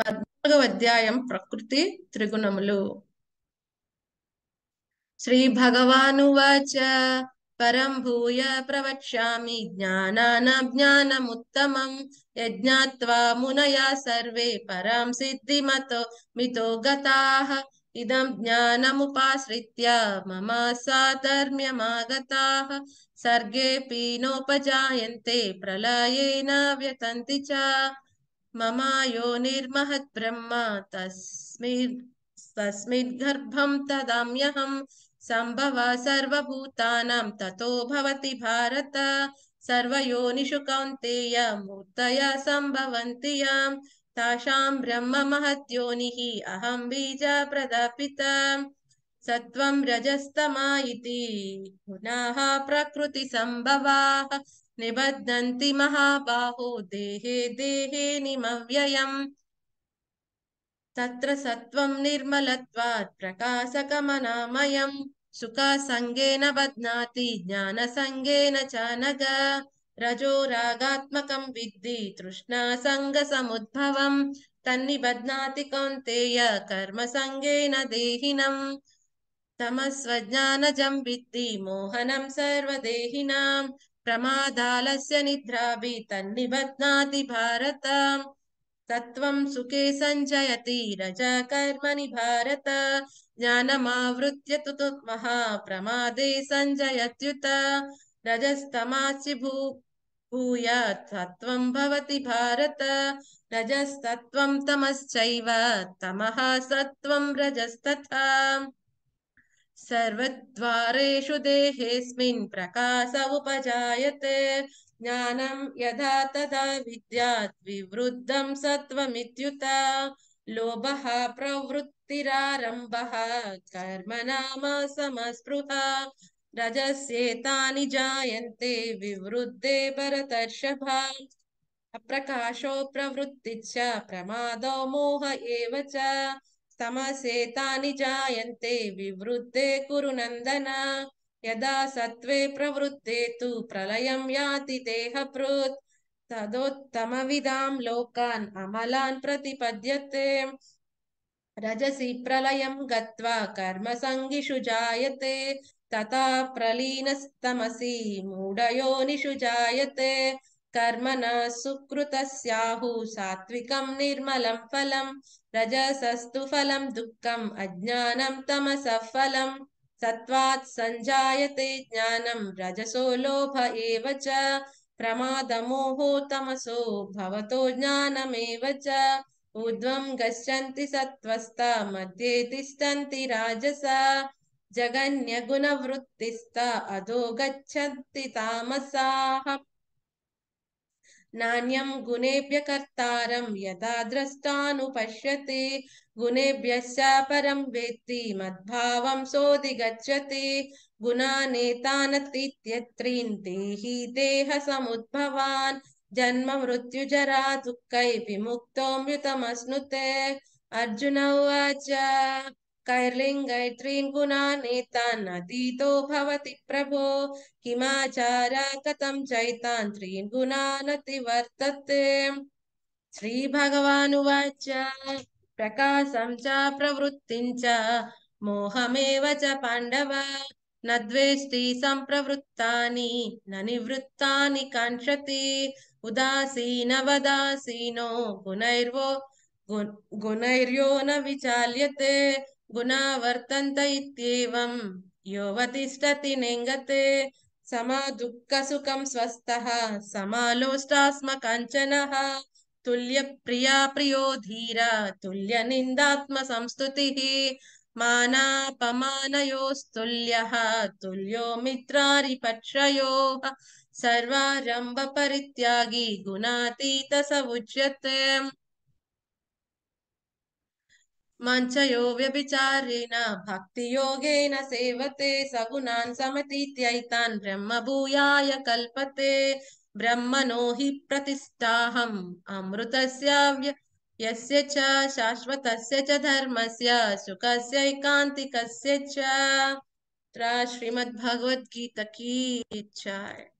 పద్నాలుగవ అధ్యాయం ప్రకృతి త్రిగుణములు శ్రీ భగవానువాచ పరం భూయ ప్రవక్ష్యామి జ్ఞానానజ్ఞానముత్తమం యజ్ఞాత్వా మునయా సర్వే పరాం సిద్ధిమతో మితో గతాః ఇదం జ్ఞానముపాశ్రిత్య మమ సాధర్మ్యమాగతాః సర్గేపి నోపజాయంతే ప్రళయేన వ్యతంతి చ ममायो निर्महद्ब्रह्म तस्मै तस्मिद्गर्भं तदाम्यहं सम्भव सर्वभूतानां ततो भवति भारत सर्वयोनिषु कौन्तेय मूर्तया सम्भवन्ति यां ब्रह्म महद्योनिः अहं बीजप्रदापिता सत्वं रजस्तमा इति प्रकृति संभवा निबध्नन्ति महाबाहो देहे देहे निमव्ययम् तत्र सत्वं निर्मलत्वात् प्रकाशकमनामयम् सुखासङ्गेन बध्नाति ज्ञानसङ्गेन च नग रजो रागात्मकं विद्धि तृष्णासङ्गसमुद्भवम् तन्निबध्नाति कौन्तेय संगेन देहिनम् तमस्वज्ञानजं विद्धि मोहनं सर्वदेहिनां प्रमादालस्य निद्राभि तन्निबध्नाति भारत सत्त्वं सुखे सञ्जयति रज कर्मणि भारत ज्ञानमावृत्य तु तुत्मः प्रमादे सञ्जयत्युत रजस्तमासि भू भूय सत्त्वं भवति भारत रजस्तत्त्वं तमश्चैव तमः सत्त्वं रजस्तथा सर्वद्वारेषु देहेऽस्मिन् प्रकाश उपजायते ज्ञानं यदा तदा विद्यात् विवृद्धं सत्त्वमित्युत लोभः प्रवृत्तिरारम्भः कर्म नाम समस्पृहा रजस्येतानि जायन्ते विवृद्धे भरतर्षभा अप्रकाशो प्रवृत्तिश्च प्रमादो मोह एव च तमसेतानि जायन्ते कुरु नन्दन यदा सत्त्वे प्रवृत्ते तु प्रलयं याति देह बृत् लोकान् अमलान् प्रतिपद्यते रजसि प्रलयं गत्वा कर्मसङ्गिषु जायते तथा प्रलीनस्तमसि मूढयोनिषु जायते कर्मणः सुकृतस्याहुः सात्क निर्मल फलं रजसस्तु फलं दुःखम् अज्ञानं तमस फलम् सत्वात्जाते सञ्जायते रजसो लोभ एव च प्रमादमोहो तमसो भवतो ज्ञानमेव च ऊर्ध्वं गच्छन्ति सत्त्वस्ता मध्ये तिष्ठन्ति राजस जगन्यगुणवृत्तिस्ता अधो गच्छन्ति तामसाः नान्यं गुणेभ्य कर्तारं यदा द्रष्टानुपश्यति गुणेभ्यश्च परं वेत्ति मद्भावं सोऽधिगच्छति गुणानेतानतीत्यत्रीन्ते हि देहसमुद्भवान् जन्म मृत्युजरा दुःखै विमुक्तो मृतमश्नुते अर्जुन उवाच कैर्लिङ्गैत्रीन् गुणानेतान् अतीतो भवति प्रभो किमाचारा कथं चैतान् त्रीन् गुणानतिवर्तते श्रीभगवानुवाच प्रकाशं च प्रवृत्तिं च मोहमेव च पाण्डव न द्वेष्टि सम्प्रवृत्तानि न निवृत्तानि काङ्क्षति उदासीनवदासीनो गुणैर्वो गुणैर्यो न विचाल्यते गुना वर्तन्त इत्येवं योऽवतिष्ठति नेङ्गते समा दुःखसुखं स्वस्थः समालोष्टास्म कञ्चनः तुल्यप्रिया प्रियो धीर तुल्यनिन्दात्मसंस्तुतिः मानापमानयोस्तुल्यः तुल्यो मित्रारिपक्षयोः सर्वारम्भपरित्यागी गुणातीत स उच्यते मंचयो व्यभिचारेण भक्ति योगेन सेवते सगुणान समतीत्यैतान् ब्रह्म भूयाय कल्पते ब्रह्मनो हि प्रतिष्ठाहम् अमृतस्य यस्य च शाश्वतस्य च धर्मस्य सुखस्य सुखस्यैकान्तिकस्य च श्रीमद्भगवद्गीता की इच्छा है